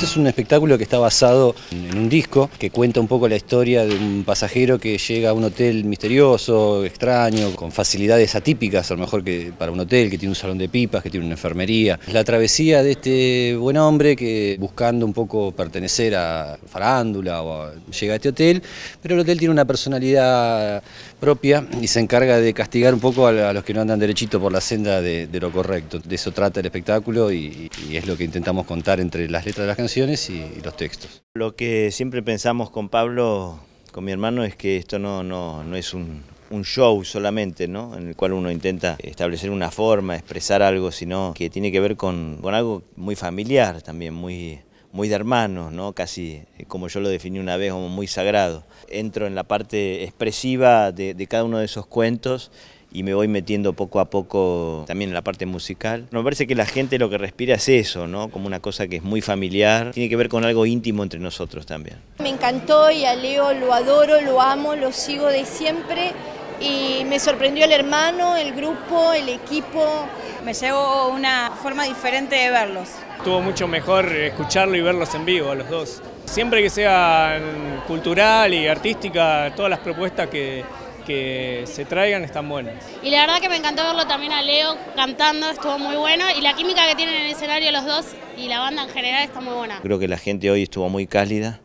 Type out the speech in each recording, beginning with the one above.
Este es un espectáculo que está basado en un disco que cuenta un poco la historia de un pasajero que llega a un hotel misterioso, extraño, con facilidades atípicas, a lo mejor que para un hotel, que tiene un salón de pipas, que tiene una enfermería. la travesía de este buen hombre que buscando un poco pertenecer a farándula o llega a este hotel, pero el hotel tiene una personalidad propia y se encarga de castigar un poco a, los que no andan derechito por la senda de, lo correcto. De eso trata el espectáculo y, es lo que intentamos contar entre las letras de las canciones y, los textos. Lo que siempre pensamos con Pablo, con mi hermano, es que esto no, no, es un, show solamente, ¿no? En el cual uno intenta establecer una forma, expresar algo, sino que tiene que ver con, algo muy familiar también, muy, muy de hermanos, ¿no? Casi como yo lo definí una vez, como muy sagrado. Entro en la parte expresiva de, de cada uno de esos cuentos y me voy metiendo poco a poco también en la parte musical. Me parece que la gente lo que respira es eso, ¿no? Como una cosa que es muy familiar, tiene que ver con algo íntimo entre nosotros también. Me encantó y a Leo lo adoro, lo amo, lo sigo de siempre y me sorprendió el hermano, el grupo, el equipo. Me llevo una forma diferente de verlos. Estuvo mucho mejor escucharlo y verlos en vivo a los dos. Siempre que sea cultural y artística, todas las propuestas que, que se traigan están buenas. Y la verdad que me encantó verlo también a Leo cantando, estuvo muy bueno y la química que tienen en el escenario los dos y la banda en general está muy buena. Creo que la gente hoy estuvo muy cálida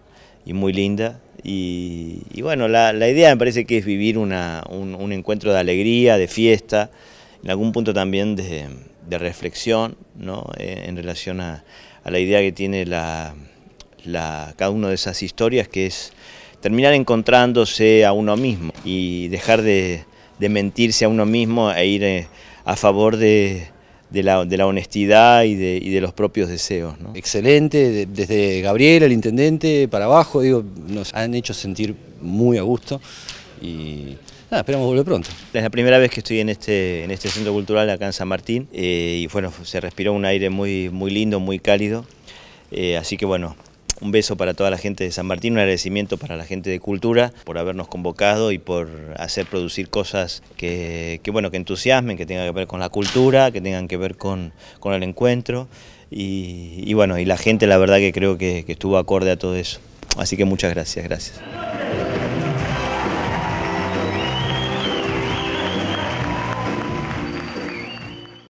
y muy linda y, bueno, la, la, idea me parece que es vivir una, un, encuentro de alegría, de fiesta, en algún punto también de, reflexión ¿no? Eh, en, relación a, a, la idea que tiene la, la, cada una de esas historias que es terminar encontrándose a uno mismo y dejar de, mentirse a uno mismo e ir eh, a favor de, la, honestidad y de, los propios deseos. Excelente, desde Gabriel, el intendente, para abajo, digo, nos han hecho sentir muy a gusto y nada, esperamos volver pronto. Es la primera vez que estoy en este, en este centro cultural acá en San Martín eh, y bueno, se respiró un aire muy, muy lindo, muy cálido, eh, así que bueno, un beso para toda la gente de San Martín, un agradecimiento para la gente de Cultura por habernos convocado y por hacer producir cosas que, bueno, que entusiasmen, que tengan que ver con la cultura, que tengan que ver con, el encuentro. Y, bueno, y la gente la verdad que creo que estuvo acorde a todo eso. Así que muchas gracias, gracias.